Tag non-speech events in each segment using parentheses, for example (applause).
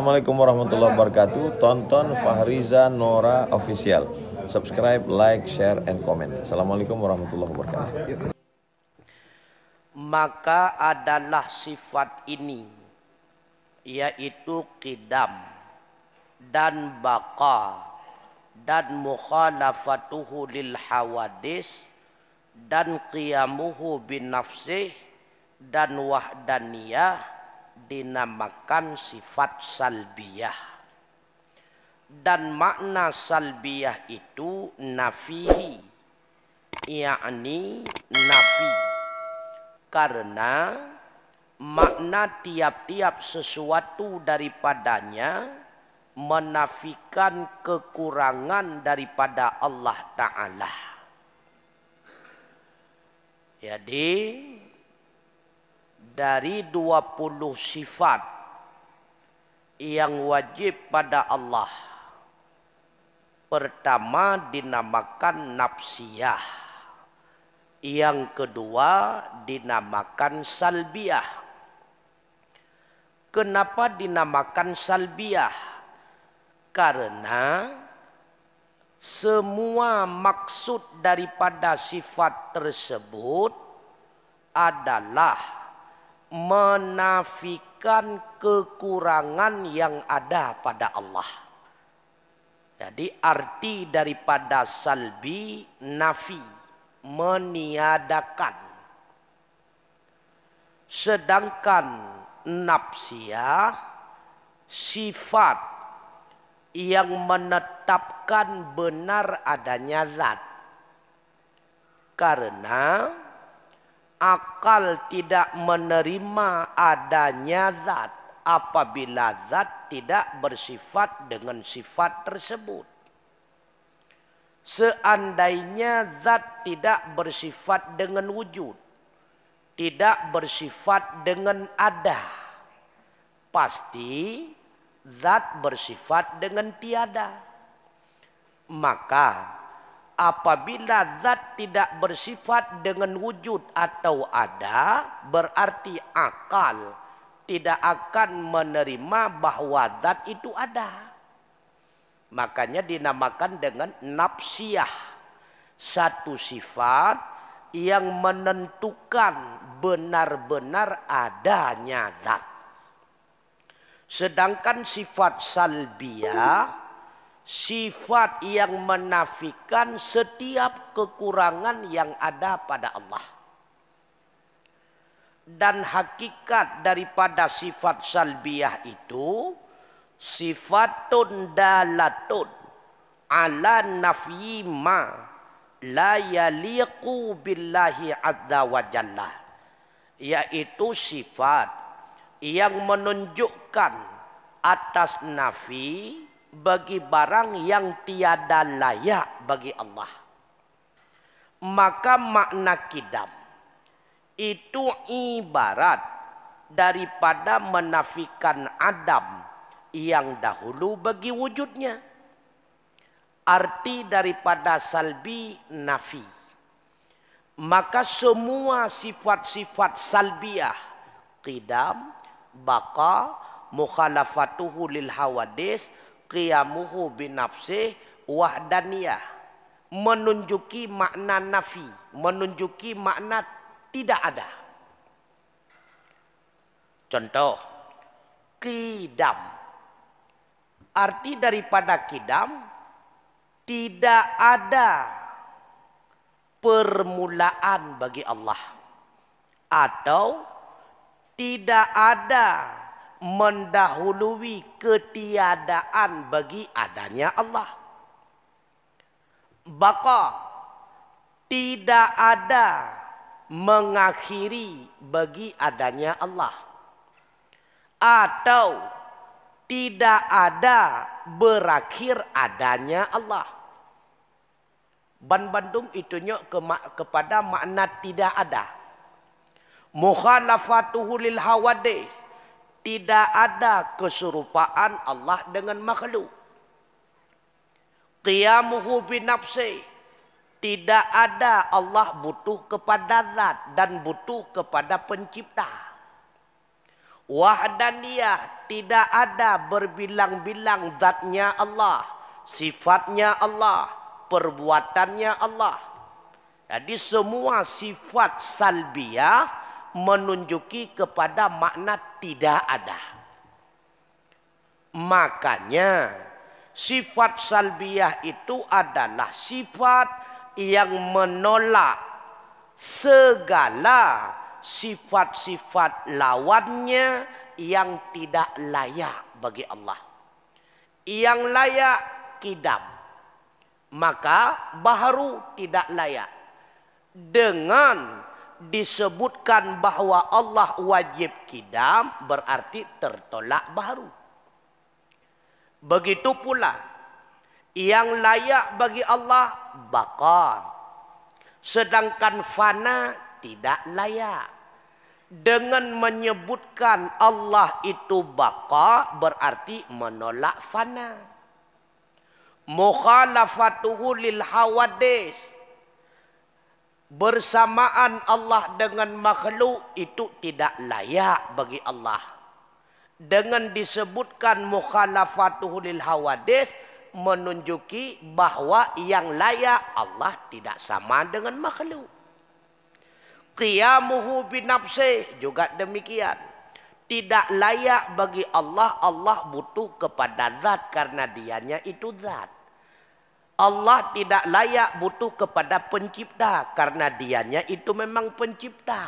Assalamualaikum warahmatullahi wabarakatuh. Tonton Fahriza Nora Official. Subscribe, like, share, and comment. Assalamualaikum warahmatullahi wabarakatuh. Maka adalah sifat ini, yaitu kidam dan baka dan mukhalafatuhu lil hawadis dan qiyamuhu bin nafsih dan wahdaniyah dinamakan sifat salbiyah. Dan makna salbiyah itu nafihi. Ia'ni nafi. Karena makna tiap-tiap sesuatu daripadanya menafikan kekurangan daripada Allah Ta'ala. Jadi, dari 20 sifat yang wajib pada Allah. Pertama dinamakan nafsiyah. Yang kedua dinamakan salbiyah. Kenapa dinamakan salbiyah? Karena semua maksud daripada sifat tersebut adalah menafikan kekurangan yang ada pada Allah. Jadi arti daripada salbi nafi meniadakan. Sedangkan nafsiyah sifat yang menetapkan benar adanya zat. Karena akal tidak menerima adanya zat apabila zat tidak bersifat dengan sifat tersebut. Seandainya zat tidak bersifat dengan wujud, tidak bersifat dengan ada, pasti zat bersifat dengan tiada. Maka apabila zat tidak bersifat dengan wujud atau ada berarti akal tidak akan menerima bahwa zat itu ada makanya dinamakan dengan nafsiyah satu sifat yang menentukan benar-benar adanya zat sedangkan sifat salbiah sifat yang menafikan setiap kekurangan yang ada pada Allah. Dan hakikat daripada sifat salbiyah itu sifatun dalatun ala nafyi ma la yaliqu billahi azza wa jalla yaitu sifat yang menunjukkan atas nafi bagi barang yang tiada layak bagi Allah. Maka makna kidam itu ibarat daripada menafikan Adam yang dahulu bagi wujudnya. Arti daripada salbi nafi. Maka semua sifat-sifat salbiah, kidam, baka, mukhalafatuhu lil hawadis, qiyamuhu binafsih wahdaniyah menunjuki makna nafi menunjuki makna tidak ada contoh kidam arti daripada kidam tidak ada permulaan bagi Allah atau tidak ada mendahului ketiadaan bagi adanya Allah. Baka tidak ada mengakhiri bagi adanya Allah. Atau tidak ada berakhir adanya Allah. Ban-bandung itu ke kepada makna tidak ada. Mukhalafatuhu lil hawadis tidak ada keserupaan Allah dengan makhluk. Qiyamuhu binafsi. Tidak ada Allah butuh kepada zat dan butuh kepada pencipta. Wahdaniyah tidak ada berbilang-bilang zatnya Allah, sifatnya Allah, perbuatannya Allah. Jadi semua sifat salbiyah menunjuki kepada makna tidak ada. Makanya sifat salbiah itu adalah sifat yang menolak segala sifat-sifat lawannya yang tidak layak bagi Allah. Yang layak kidam. Maka baharu tidak layak. Dengan disebutkan bahwa Allah wajib kidam berarti tertolak baru. Begitu pula yang layak bagi Allah baka. Sedangkan fana tidak layak. Dengan menyebutkan Allah itu baka berarti menolak fana. Mukhalafatuhu lil hawadis bersamaan Allah dengan makhluk itu tidak layak bagi Allah. Dengan disebutkan mukhalafatuhu hawadis menunjuki bahawa yang layak Allah tidak sama dengan makhluk. Qiyamuhu binafsi juga demikian. Tidak layak bagi Allah, Allah butuh kepada zat karena dianya itu zat. Allah tidak layak butuh kepada pencipta karena dianya itu memang pencipta.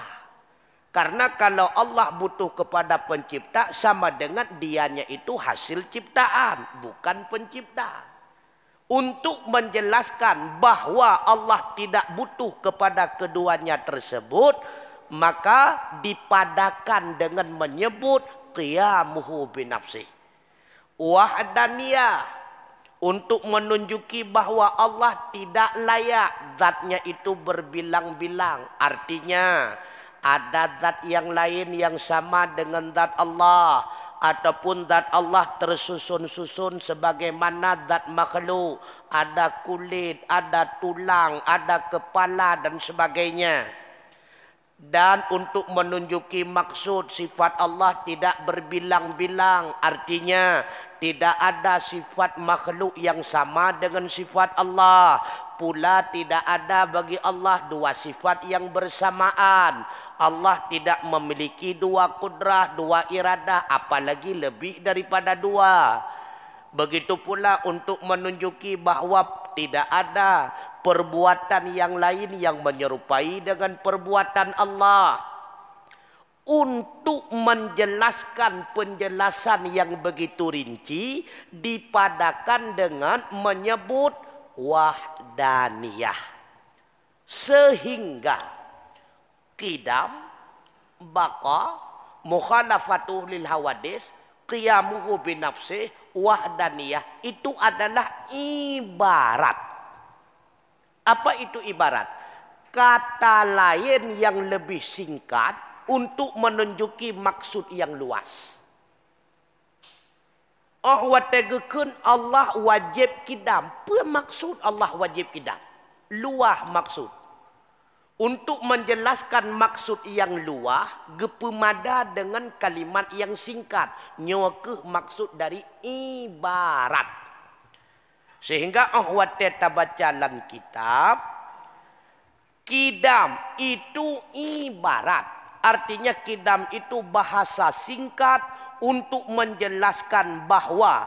Karena kalau Allah butuh kepada pencipta sama dengan dianya itu hasil ciptaan bukan pencipta. Untuk menjelaskan bahwa Allah tidak butuh kepada keduanya tersebut maka dipadakan dengan menyebut qiyamuhu binafsih. Wahdaniyah untuk menunjuki bahwa Allah tidak layak zatnya itu berbilang-bilang artinya ada zat yang lain yang sama dengan zat Allah ataupun zat Allah tersusun-susun sebagaimana zat makhluk ada kulit ada tulang ada kepala dan sebagainya dan untuk menunjuki maksud sifat Allah tidak berbilang-bilang artinya tidak ada sifat makhluk yang sama dengan sifat Allah. Pula tidak ada bagi Allah dua sifat yang bersamaan. Allah tidak memiliki dua kudrah, dua iradah, apalagi lebih daripada dua. Begitu pula untuk menunjuki bahawa tidak ada perbuatan yang lain yang menyerupai dengan perbuatan Allah. untuk menjelaskan penjelasan yang begitu rinci dipadakan dengan menyebut wahdaniyah sehingga kidam baqa mukhalafatuh lil hawadis qiyamuhu binafsi wahdaniyah itu adalah ibarat apa itu ibarat kata lain yang lebih singkat untuk menunjuki maksud yang luas. Oh tegukun Allah wajib kidam. Apa maksud Allah wajib kidam? Luah maksud. Untuk menjelaskan maksud yang luah, gepumada dengan kalimat yang singkat. Nyokeh maksud dari ibarat. Sehingga oh wateta bacalan kitab, kidam itu ibarat artinya kidam itu bahasa singkat untuk menjelaskan bahawa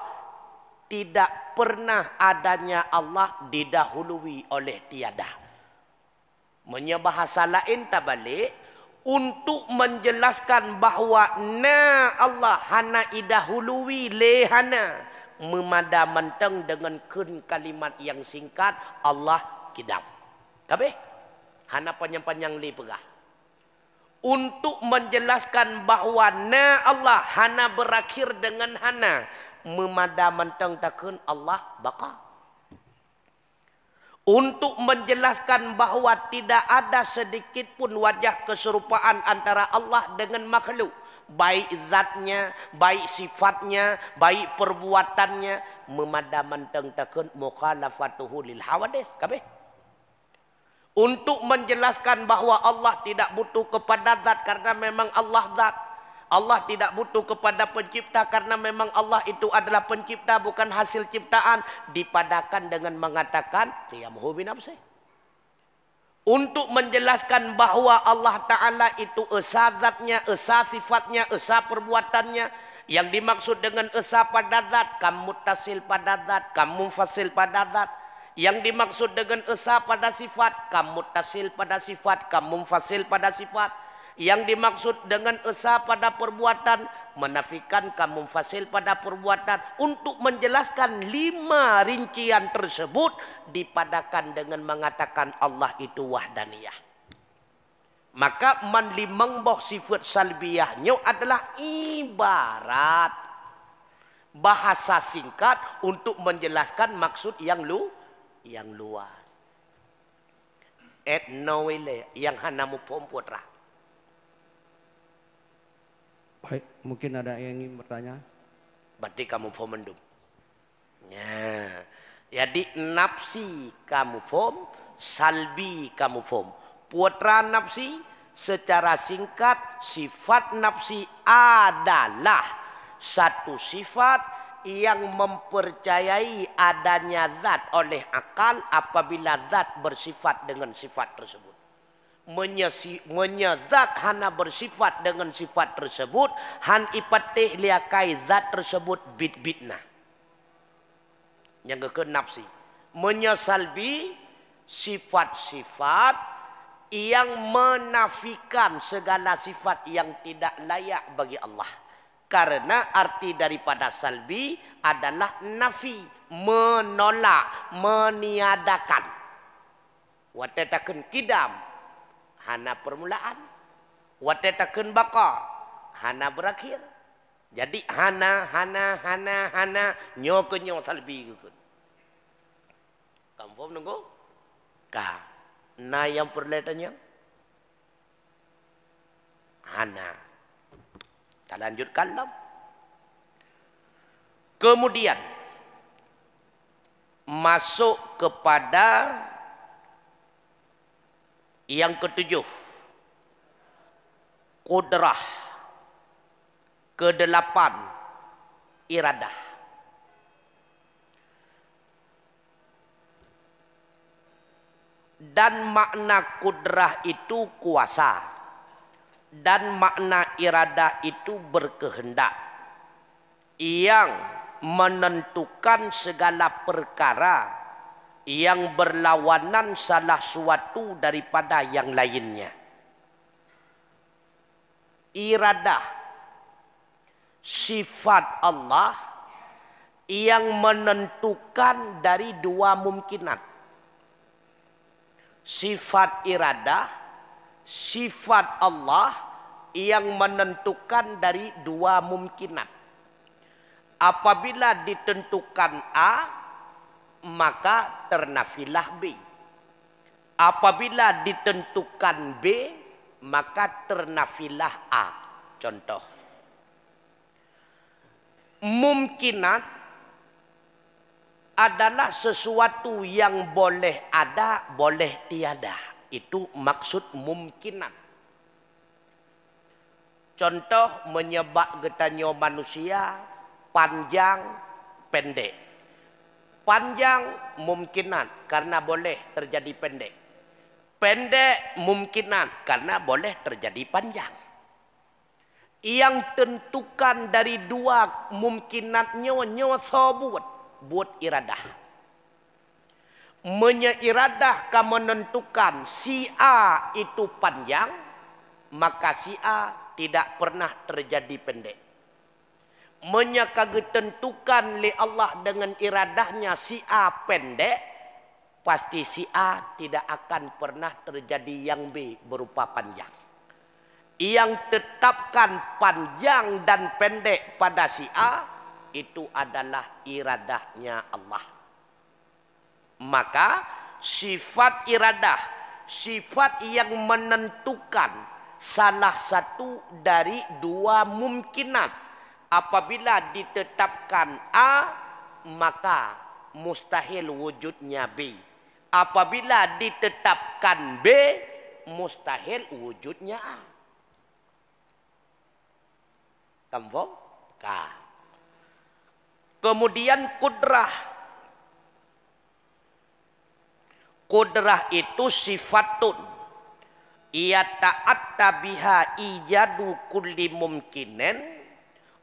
tidak pernah adanya Allah didahului oleh tiada. Menye bahasa lain tak balik untuk menjelaskan bahawa na Allah hana idahului lehana memada menteng dengan kun kalimat yang singkat Allah kidam. Tapi hana panjang-panjang li untuk menjelaskan bahawa na Allah hana berakhir dengan hana memada mentang takun Allah baka untuk menjelaskan bahawa tidak ada sedikit pun wajah keserupaan antara Allah dengan makhluk baik zatnya baik sifatnya baik perbuatannya memada mentang takun mukhalafatuhu lil hawadis kabeh untuk menjelaskan bahawa Allah tidak butuh kepada zat karena memang Allah zat. Allah tidak butuh kepada pencipta karena memang Allah itu adalah pencipta bukan hasil ciptaan dipadakan dengan mengatakan qiyamuhu bi nafsih. Untuk menjelaskan bahawa Allah taala itu esa zatnya, esa sifatnya, esa perbuatannya yang dimaksud dengan esa pada zat, kamu tasil pada zat, kamu fasil pada zat. Yang dimaksud dengan esa pada sifat, kamu tasil pada sifat, kamu fasil pada sifat. Yang dimaksud dengan esa pada perbuatan, menafikan kamu fasil pada perbuatan. Untuk menjelaskan lima rincian tersebut, dipadakan dengan mengatakan Allah itu wahdaniyah. Maka man boh sifat salbiahnya adalah ibarat. Bahasa singkat untuk menjelaskan maksud yang lu yang luas. Et nowile yang hanamu pomputra. Baik, mungkin ada yang ingin bertanya. Berarti kamu pomendum. Ya. Jadi nafsi kamu pom, salbi kamu pom. Putra nafsi secara singkat sifat nafsi adalah satu sifat yang mempercayai adanya zat oleh akal apabila zat bersifat dengan sifat tersebut. Menyesi, menyedat hana bersifat dengan sifat tersebut han ipatih liakai zat tersebut bit-bitna. Yang ke nafsi. Menyesalbi sifat-sifat yang menafikan segala sifat yang tidak layak bagi Allah. Karena arti daripada salbi adalah nafi, menolak, meniadakan. Watetakun kidam, hana permulaan. Watetakun baka, hana berakhir. Jadi hana, hana, hana, hana, nyokun nyok salbi. Kamu faham nunggu? Kah, na yang perlihatannya? Hana. Hana. Kita lanjutkan lah. Kemudian masuk kepada yang ketujuh kudrah kedelapan iradah dan makna kudrah itu kuasa kuasa dan makna irada itu berkehendak yang menentukan segala perkara yang berlawanan salah suatu daripada yang lainnya Irada sifat Allah yang menentukan dari dua kemungkinan sifat irada sifat Allah yang menentukan dari dua mungkinan. Apabila ditentukan A, maka ternafilah B. Apabila ditentukan B, maka ternafilah A. Contoh. Mungkinan adalah sesuatu yang boleh ada, boleh tiada. Itu maksud mungkinat. Contoh menyebab getanya manusia panjang pendek. Panjang mungkinan karena boleh terjadi pendek. Pendek mungkinan karena boleh terjadi panjang. Yang tentukan dari dua mungkinan nyonya sobut buat iradah. Menyeiradah kamu menentukan si A itu panjang, maka si A tidak pernah terjadi pendek. Menyaka ketentukan li Allah dengan iradahnya si A pendek, pasti si A tidak akan pernah terjadi yang B berupa panjang. Yang tetapkan panjang dan pendek pada si A, itu adalah iradahnya Allah. Maka sifat iradah, sifat yang menentukan salah satu dari dua mungkinat apabila ditetapkan A maka mustahil wujudnya B apabila ditetapkan B mustahil wujudnya A kamu K kemudian kudrah Kudrah itu sifatun ia taat tabiha ijadu kulli mumkinen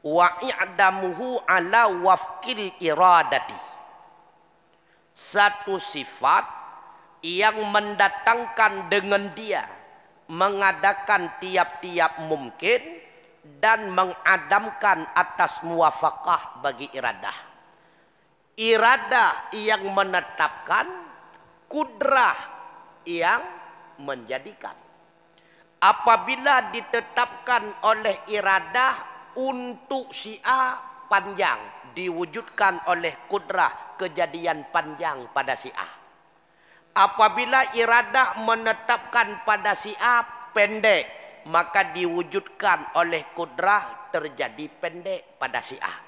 wa i'damuhu ala wafkil iradati satu sifat yang mendatangkan dengan dia mengadakan tiap-tiap mungkin dan mengadamkan atas muwafaqah bagi iradah iradah yang menetapkan kudrah yang menjadikan apabila ditetapkan oleh iradah untuk syiah panjang diwujudkan oleh kudrah kejadian panjang pada syiah apabila iradah menetapkan pada syiah pendek maka diwujudkan oleh kudrah terjadi pendek pada syiah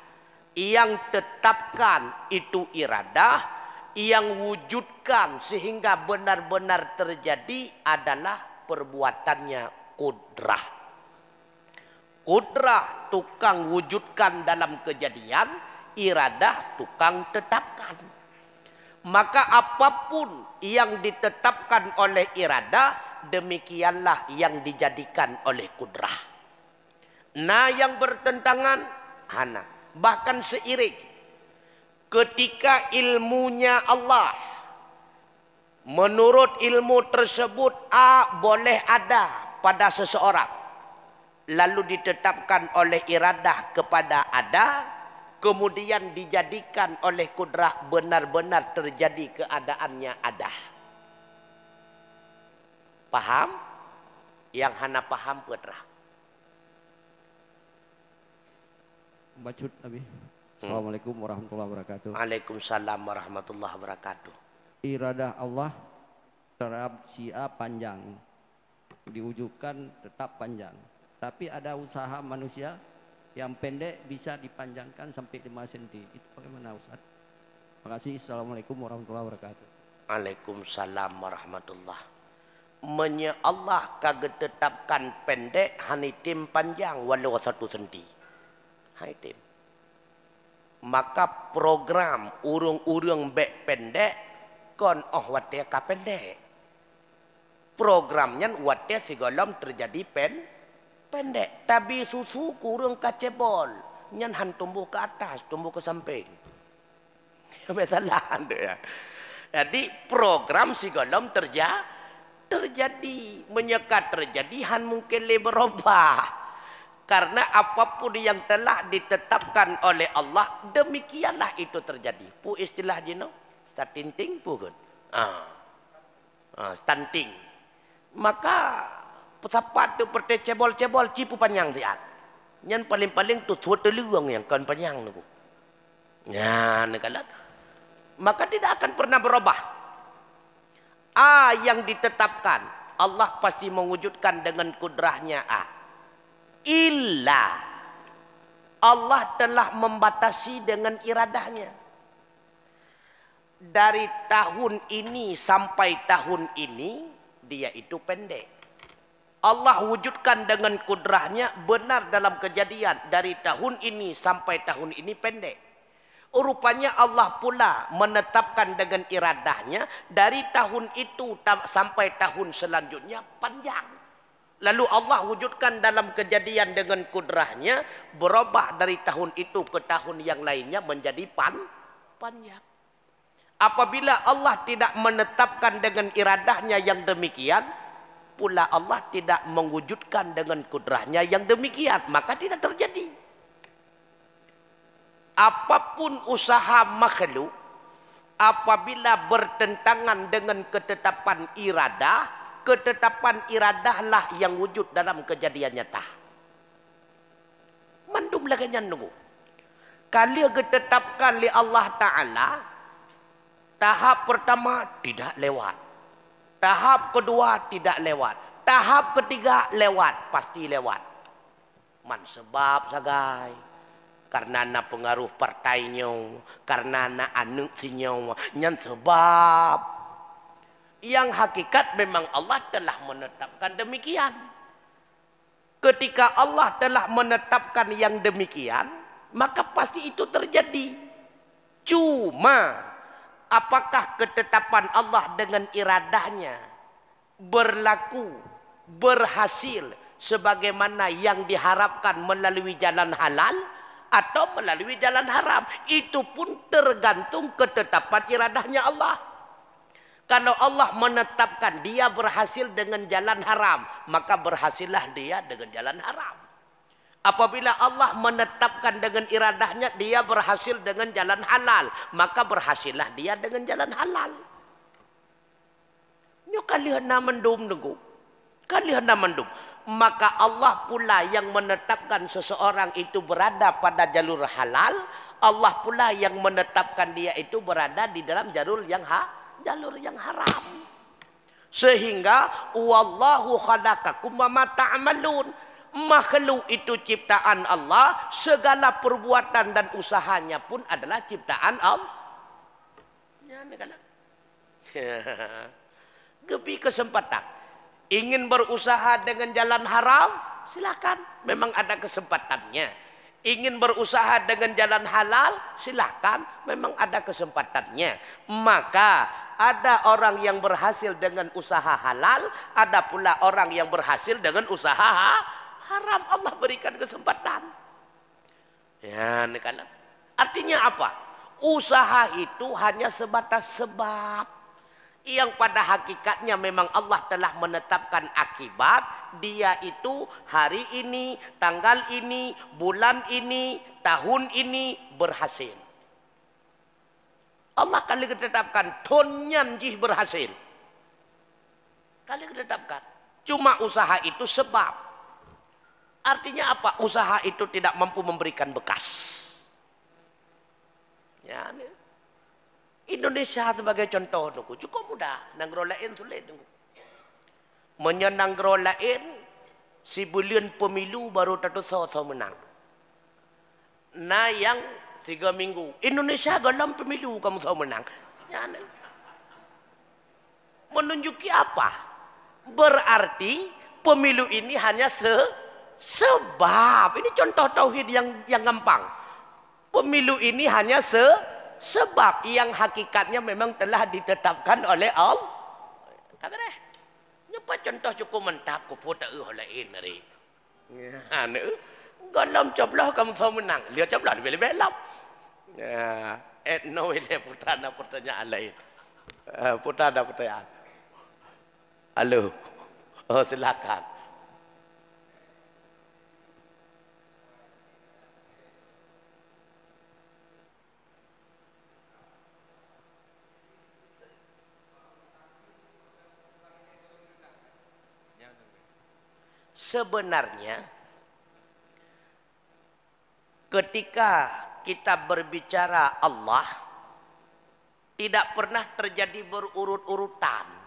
yang tetapkan itu iradah yang wujudkan sehingga benar-benar terjadi adalah perbuatannya kudrah. Kudrah tukang wujudkan dalam kejadian, iradah tukang tetapkan. Maka apapun yang ditetapkan oleh iradah, demikianlah yang dijadikan oleh kudrah. Nah yang bertentangan, hana. Bahkan seiring. Ketika ilmunya Allah menurut ilmu tersebut A boleh ada pada seseorang lalu ditetapkan oleh iradah kepada ada kemudian dijadikan oleh kudrah benar-benar terjadi keadaannya ada paham yang hana paham kudrah? Bacut Nabi hmm. Assalamualaikum warahmatullahi wabarakatuh Waalaikumsalam warahmatullahi wabarakatuh iradah Allah terhadap si A panjang diwujudkan tetap panjang tapi ada usaha manusia yang pendek bisa dipanjangkan sampai lima senti. itu bagaimana Ustaz terima kasih Assalamualaikum warahmatullahi wabarakatuh Waalaikumsalam warahmatullahi Menya Allah kaget tetapkan pendek hanitim panjang walau satu senti. Hanitim. Maka program urung-urung bek pendek kon oh watte Programnya watte si golom terjadi pen pendek. Tapi susu kurung kacebol. Nyan han tumbuh ke atas, tumbuh ke samping. (laughs) Masalah tu ya. Jadi program si golom terjadi menyekat terjadi mungkin le Karena apapun yang telah ditetapkan oleh Allah demikianlah itu terjadi. Pu istilah jinau. Tatinting pun. Ah. ah stunting. Maka pesapat tu pertai cebol-cebol cipu panjang sihat. Yang paling-paling tu tua terlirung yang kan panjang tu. Ya, nakalat. Maka tidak akan pernah berubah. A yang ditetapkan Allah pasti mewujudkan dengan kudrahnya A. Illa Allah telah membatasi dengan iradahnya dari tahun ini sampai tahun ini dia itu pendek. Allah wujudkan dengan kudrahnya benar dalam kejadian dari tahun ini sampai tahun ini pendek. Rupanya Allah pula menetapkan dengan iradahnya dari tahun itu sampai tahun selanjutnya panjang. Lalu Allah wujudkan dalam kejadian dengan kudrahnya berubah dari tahun itu ke tahun yang lainnya menjadi pan panjang apabila Allah tidak menetapkan dengan iradahnya yang demikian pula Allah tidak mengwujudkan dengan kudrahnya yang demikian maka tidak terjadi apapun usaha makhluk apabila bertentangan dengan ketetapan iradah ketetapan iradahlah yang wujud dalam kejadian nyata mandum lagi nyandung kalau ketetapkan oleh Allah Ta'ala Tahap pertama tidak lewat. Tahap kedua tidak lewat. Tahap ketiga lewat, pasti lewat. Man sebab sagai. Karena na pengaruh partainya, karena na anak sinyo, nyan sebab. Yang hakikat memang Allah telah menetapkan demikian. Ketika Allah telah menetapkan yang demikian, maka pasti itu terjadi. Cuma apakah ketetapan Allah dengan iradahnya berlaku berhasil sebagaimana yang diharapkan melalui jalan halal atau melalui jalan haram itu pun tergantung ketetapan iradahnya Allah kalau Allah menetapkan dia berhasil dengan jalan haram maka berhasillah dia dengan jalan haram Apabila Allah menetapkan dengan iradahnya dia berhasil dengan jalan halal, maka berhasillah dia dengan jalan halal. Nyo kalian na mendum nunggu. Kalian na mendum. Maka Allah pula yang menetapkan seseorang itu berada pada jalur halal, Allah pula yang menetapkan dia itu berada di dalam jalur yang ha, jalur yang haram. Sehingga wallahu khalaqakum wa ma ta'malun. Ta makhluk itu ciptaan Allah, segala perbuatan dan usahanya pun adalah ciptaan Allah. Ya, kan. (laughs) Gepi kesempatan. Ingin berusaha dengan jalan haram, silakan. Memang ada kesempatannya. Ingin berusaha dengan jalan halal, silakan. Memang ada kesempatannya. Maka ada orang yang berhasil dengan usaha halal, ada pula orang yang berhasil dengan usaha Haram Allah berikan kesempatan. Ya, karena Artinya apa? Usaha itu hanya sebatas sebab. Yang pada hakikatnya memang Allah telah menetapkan akibat. Dia itu hari ini, tanggal ini, bulan ini, tahun ini berhasil. Allah kali ketetapkan tonyan jih berhasil. Kali ketetapkan. Cuma usaha itu sebab. Artinya apa? Usaha itu tidak mampu memberikan bekas. Ya, Indonesia sebagai contoh nunggu cukup mudah nanggrolain sulit nunggu. si bulan pemilu baru tatu so menang. Nah yang tiga minggu Indonesia dalam pemilu kamu so menang. Ya, Menunjuki apa? Berarti pemilu ini hanya se Sebab ini contoh tauhid yang yang gampang. Pemilu ini hanya se sebab yang hakikatnya memang telah ditetapkan oleh Allah. Kata deh. Nyapa contoh cukup mentap ku euh ya, euh. ya, eh, pun tak eh lain dari. Ha ne. Galam coblah kamu sama menang. Lihat coblah Beli lebih lap. Ya, et no ile putra nak pertanyaan lain. Uh, Halo. Oh silakan. Sebenarnya ketika kita berbicara Allah tidak pernah terjadi berurut-urutan.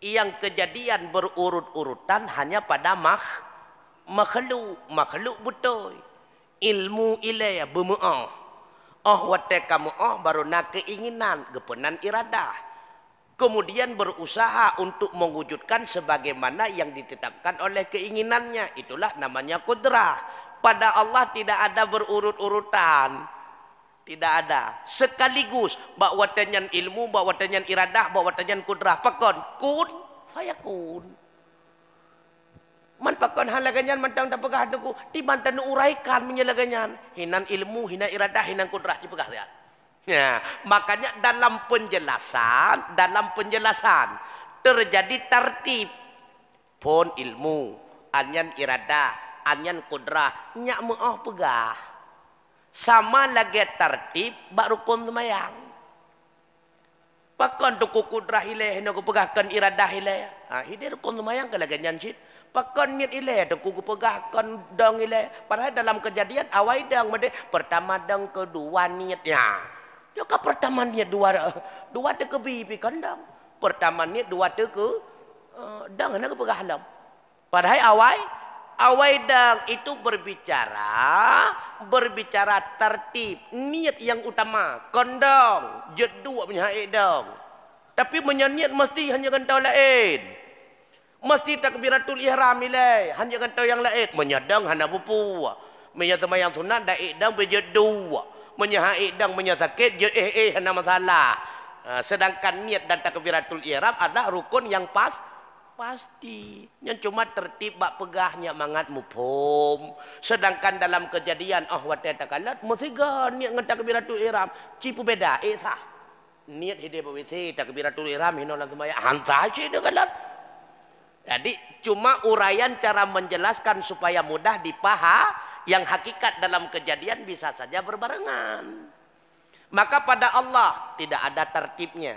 Yang kejadian berurut-urutan hanya pada mak, makhluk, makhluk betul. Ilmu ilaya bermu'ah. Oh, oh watai kamu oh baru nak keinginan, gepenan iradah kemudian berusaha untuk mewujudkan sebagaimana yang ditetapkan oleh keinginannya itulah namanya kudrah pada Allah tidak ada berurut-urutan tidak ada sekaligus bahwa tanyan ilmu bahwa tanyan iradah bahwa tanyan kudrah pakon kun saya kun man pakon halaganyan man tang tapakah aduku ti man uraikan menyelaganya. hinan ilmu hinan iradah hinan kudrah ti pegah ya? Ya, makanya dalam penjelasan, dalam penjelasan terjadi tertib pun ilmu, anyan irada, anyan kudrah, nyak mu'ah pegah. Sama lagi tertib baru kun semayang. Pakon tu ku kudrah hilai hina ku pegahkan irada hilai. Ha, hidup rukun semayang ke lagi nyancit. Pakon niat ilai tu ku pegahkan dong ilai. Padahal dalam kejadian awai dong. Pertama dong kedua niatnya. Ya. Dia kan pertama niat dua dua teka bibi kandang. Pertama niat dua teka uh, dang nak pergi halam. Padahal awai awai dang itu berbicara berbicara tertib niat yang utama kandang jedua punya haid dang. Tapi punya niat mesti hanya dengan kentau lain. Mesti takbiratul ihram ilai. Hanya kan tahu yang lain. Menyedang hana bupu. Menyedang yang sunat da'idang berjedua. Menyedang menyahaid dan menyakit je eh eh ada masalah. Ha, sedangkan niat dan takbiratul ihram adalah rukun yang pas pasti yang cuma tertib bak pegahnya mangat mufum sedangkan dalam kejadian oh wa ta'ala mesti gan niat ngata takbiratul ihram cipu beda eh sah niat hidup bewisi takbiratul ihram hino lan semaya hanta ci kalat jadi cuma urayan cara menjelaskan supaya mudah dipahami yang hakikat dalam kejadian bisa saja berbarengan. Maka pada Allah tidak ada tertibnya.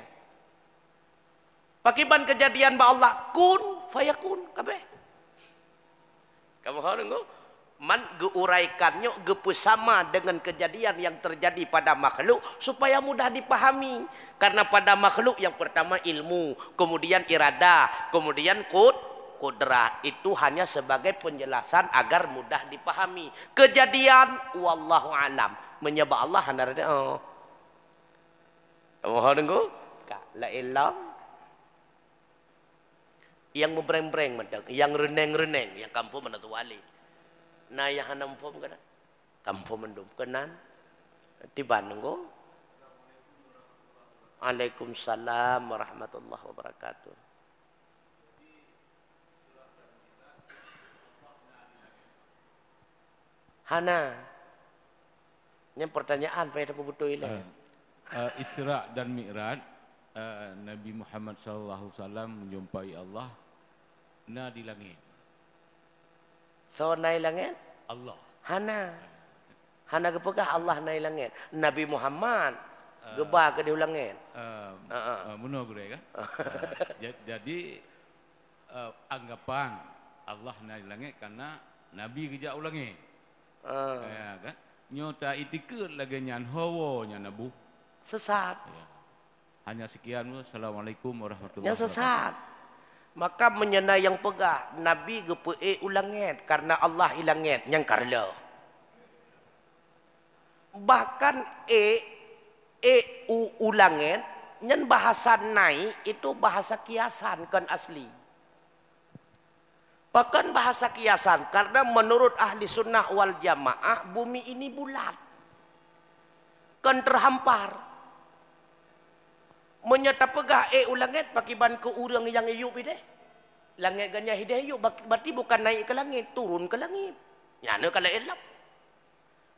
Pakiban kejadian ba Allah kun fayakun kabeh. Kamu nunggu man geuraikannya gepusama dengan kejadian yang terjadi pada makhluk supaya mudah dipahami karena pada makhluk yang pertama ilmu kemudian irada kemudian kut kudrah itu hanya sebagai penjelasan agar mudah dipahami. Kejadian wallahu alam menyebab Allah hanarnya oh. Mohon nunggu? Kak, la ilam. Yang membreng-breng madak, yang reneng-reneng, yang kampu mana tu wali. Na yang hanam pom kena. Kampu mendum kenan. Di Bandung. Assalamualaikum warahmatullahi wabarakatuh. Ana. Ini pertanyaan yang aku butuh ini. Uh, uh, Isra dan Mi'raj, uh, Nabi Muhammad sallallahu SAW menjumpai Allah na di langit. So naik langit? Allah. Hana. Hana kepegah Allah naik langit. Nabi Muhammad gebar ke di langit. Uh, uh, uh, uh. Uh, jadi uh, anggapan Allah naik langit karena Nabi kerja ulangi. Uh. Ya kan? Nyota itikir lagi nyan hawa nyana bu. Sesat. Ya. Hanya sekian. Assalamualaikum warahmatullahi wabarakatuh. Ya sesat. Maka menyenai yang pegah. Nabi gepe'e ulangit. Karena Allah ilangit. Yang karla. Bahkan e e u ulangit. Yang bahasa naik itu bahasa kiasan kan asli. Bahkan bahasa kiasan karena menurut ahli sunnah wal jamaah bumi ini bulat. Kan terhampar. Menyata pegah eh ulangit eh, pakai ban ke urang yang iup ide. Langit ganya hidayah iup berarti bukan naik ke langit, turun ke langit. Nyana kala elap.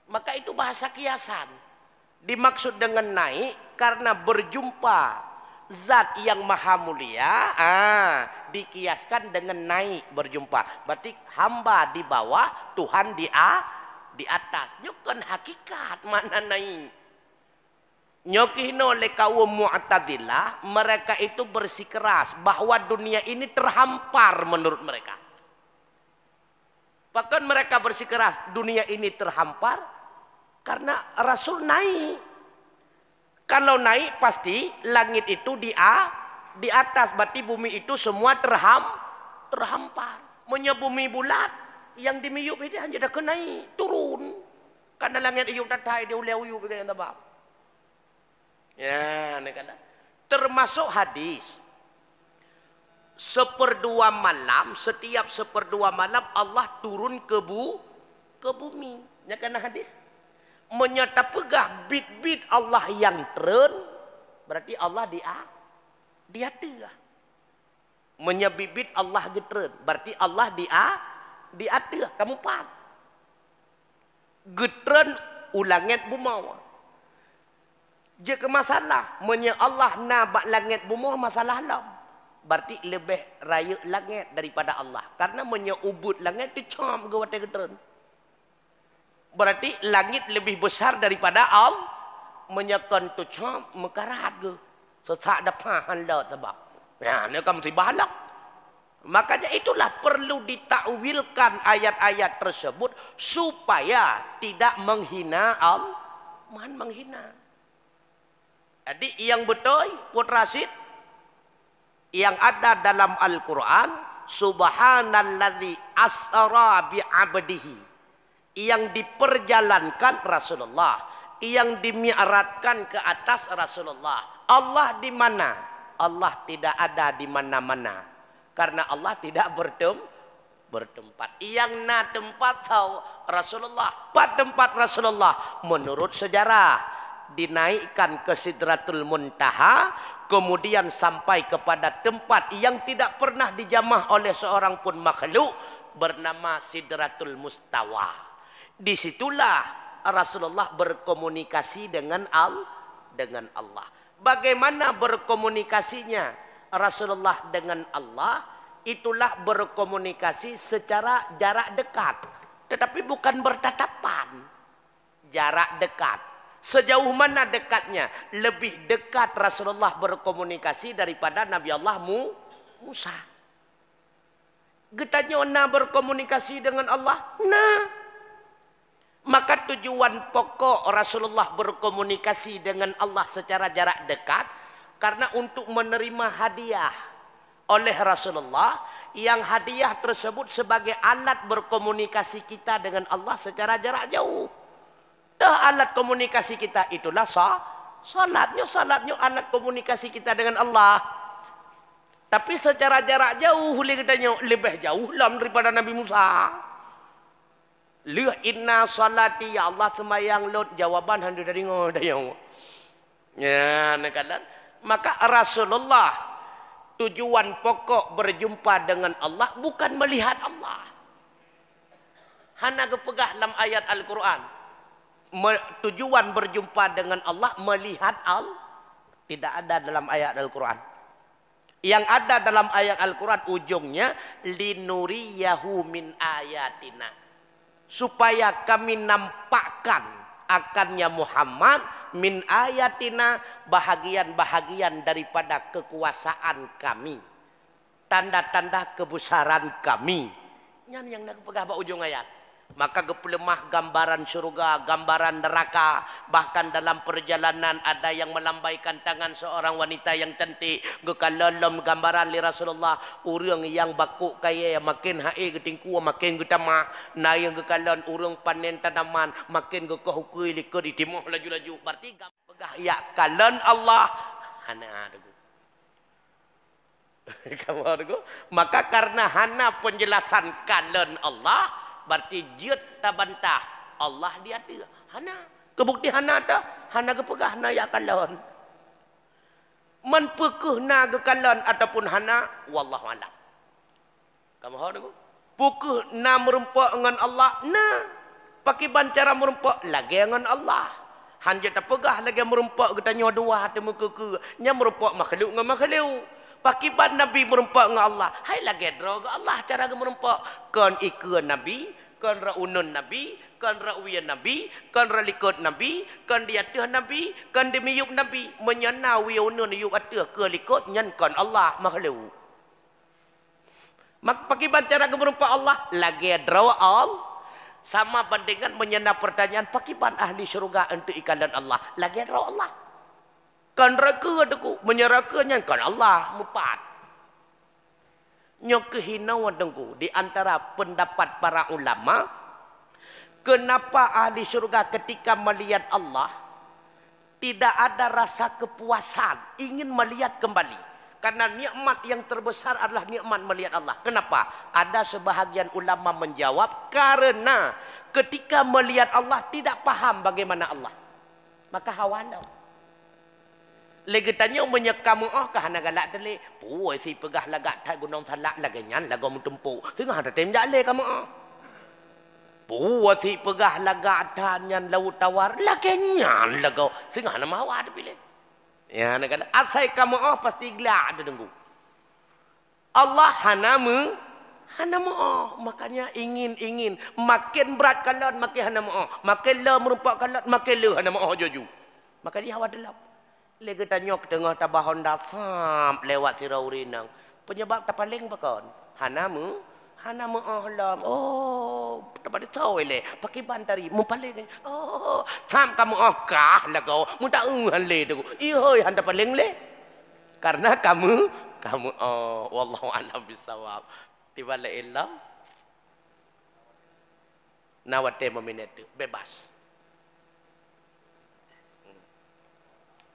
Maka itu bahasa kiasan. Dimaksud dengan naik karena berjumpa zat yang maha mulia ah, dikiaskan dengan naik berjumpa berarti hamba di bawah Tuhan di a di atas nyukan hakikat mana naik nyokino oleh kaum mu'tazilah mereka itu bersikeras bahwa dunia ini terhampar menurut mereka bahkan mereka bersikeras dunia ini terhampar karena Rasul naik Kalau naik pasti langit itu di A, di atas berarti bumi itu semua terham, terhampar. Menyebumi bulat yang di miyup ini hanya dah kena turun. Karena langit itu datai dia ulai uyu bagi yang tebak. Ya, ni kata. Termasuk hadis. Seperdua malam, setiap seperdua malam Allah turun ke bu, ke bumi. Ya kena hadis menyata pegah bit-bit Allah yang teren berarti Allah dia dia tiga menyebibit Allah getren berarti Allah dia dia tiga kamu pat getren ulangit bumawa jika masalah menye Allah nabak langit bumawa masalah alam berarti lebih rayu langit daripada Allah karena menye ubud langit dicam ke watak getren berarti langit lebih besar daripada Allah menyekan tu cham mekarat ke sesak depan handa sebab ya ni kamu si balak makanya itulah perlu ditakwilkan ayat-ayat tersebut supaya tidak menghina Allah mohon menghina jadi yang betul putra sid yang ada dalam Al-Quran Subhanallah asra bi abdihi yang diperjalankan Rasulullah yang dimiaratkan ke atas Rasulullah Allah di mana Allah tidak ada di mana-mana karena Allah tidak bertem bertempat yang na tempat tahu Rasulullah pat tempat Rasulullah menurut sejarah dinaikkan ke Sidratul Muntaha kemudian sampai kepada tempat yang tidak pernah dijamah oleh seorang pun makhluk bernama Sidratul Mustawa. Disitulah Rasulullah berkomunikasi dengan al dengan Allah. Bagaimana berkomunikasinya Rasulullah dengan Allah? Itulah berkomunikasi secara jarak dekat, tetapi bukan bertatapan. Jarak dekat. Sejauh mana dekatnya? Lebih dekat Rasulullah berkomunikasi daripada Nabi Allah Mu, Musa. Getanya Ona berkomunikasi dengan Allah? Nah, Maka tujuan pokok Rasulullah berkomunikasi dengan Allah secara jarak dekat karena untuk menerima hadiah oleh Rasulullah yang hadiah tersebut sebagai alat berkomunikasi kita dengan Allah secara jarak jauh. Dah alat komunikasi kita itulah sah. Salatnya, salatnya alat komunikasi kita dengan Allah. Tapi secara jarak jauh, boleh lebih jauh lah daripada Nabi Musa. Lih inna salati ya Allah semayang lut jawaban handu dari ngoh dayong. Ya nakalan. Maka Rasulullah tujuan pokok berjumpa dengan Allah bukan melihat Allah. Hana kepegah dalam ayat Al-Quran. Tujuan berjumpa dengan Allah melihat Al tidak ada dalam ayat Al-Quran. Yang ada dalam ayat Al-Quran ujungnya linuriyahu min ayatina supaya kami nampakkan akannya Muhammad min ayatina bahagian-bahagian daripada kekuasaan kami tanda-tanda kebesaran kami yang yang nak pegah bak ujung ayat maka gepulemah gambaran syurga, gambaran neraka, bahkan dalam perjalanan ada yang melambaikan tangan seorang wanita yang cantik, gekalalom gambaran li Rasulullah, urang yang bakuk kaya makin hae getingku makin getamah, na yang gekalon urang panen tanaman makin gekohukui liko ditimuh laju-laju, berarti gambah ya kalon Allah hana ada gue. (laughs) Kamu ada gue. Maka karena hana penjelasan kalon Allah, berarti dia tak bantah Allah dia ada hana kebukti hana ta hana kepegah pegah hana ya kalon man pekeh na ke ataupun hana wallahu alam kamu hor dulu pukuh na merempak dengan Allah na pakai bancara merempak lagi dengan Allah hanya tak pegah lagi merempak ketanya dua hati muka ke nya merempak makhluk dengan makhluk Pakiban Nabi merempak dengan Allah. Hai lah gedro ke Allah cara ke merempak. Kan ikan Nabi, kan raunun Nabi, kan rawiya Nabi, kan ralikot Nabi, kan diatuh Nabi, kan demiyuk Nabi. Menyana wiyunun yuk atuh ke likot nyankan Allah makhluk. Mak pagi bancara gemerupa Allah lagi draw all sama bandingan menyenap pertanyaan pakiban ahli syurga untuk ikan dan Allah lagi draw Allah. Kan raka aku menyerakanya kan Allah mupat. Nyok kehinauan dengku di antara pendapat para ulama kenapa ahli syurga ketika melihat Allah tidak ada rasa kepuasan ingin melihat kembali karena nikmat yang terbesar adalah nikmat melihat Allah. Kenapa? Ada sebahagian ulama menjawab karena ketika melihat Allah tidak paham bagaimana Allah. Maka hawa nafsu lagi tanya punya kamu oh kah nak galak dele puoi si pegah lagak tak gunung salak lagi nyan lagu mutempu sengah ada tem jale kamu oh puoi si pegah lagak tak nyan laut tawar lagi nyan lagu ngah nama awak ada pilih ya nak galak asai kamu oh pasti gelak ada tunggu, Allah hanamu hanamu oh makanya ingin ingin makin berat kalau makin hanamu oh makin lemah merupakan makin lemah hanamu oh jojo maka dia awak dalam Lega tanya ke tengah Honda sam lewat tirau rinang. Penyebab tak paling pakon. Hanamu? Hanamu ahlam. Oh, tak pada tahu le, Pakai bantari. Mu paling. Oh, sam kamu ahkah oh, lagu. Mu tak uhan le tu. Iho, hanta paling le. Karena kamu, kamu oh, wallahu alam bisawab. Tiba le ilam. Nawate meminat Bebas.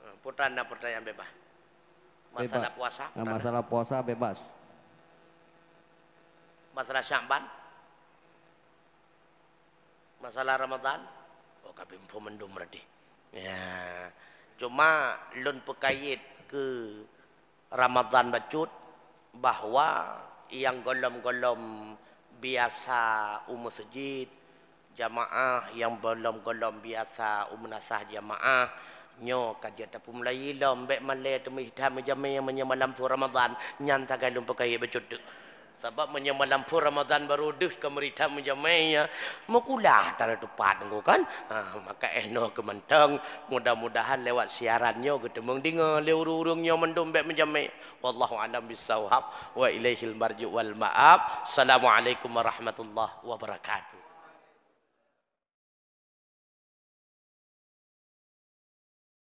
Eh, putra dan putra bebas. Masalah bebas. puasa. Nah, masalah puasa bebas. Masalah syamban. Masalah Ramadan. Oh, kami pun mendung berarti. Ya. Cuma, lun pekait ke Ramadan bacut. Bahawa yang golom-golom biasa umur sejid. Jamaah yang belum golom biasa umur nasah Jamaah nyo ka dia ya ta pum lai la mbe male tu mi ta yang menye malam tu ramadan nyan ta galum pakai ya becut sebab menye malam tu ramadan baru dus ke merita me ya mukulah ta tu pat ngo kan ha, maka eno ke mentang mudah-mudahan lewat siaran nyo ketemung dinga le urung-urung nyo mendum mbe menjame wallahu alam bisawab wa ilaihil marju wal maab assalamualaikum warahmatullahi wabarakatuh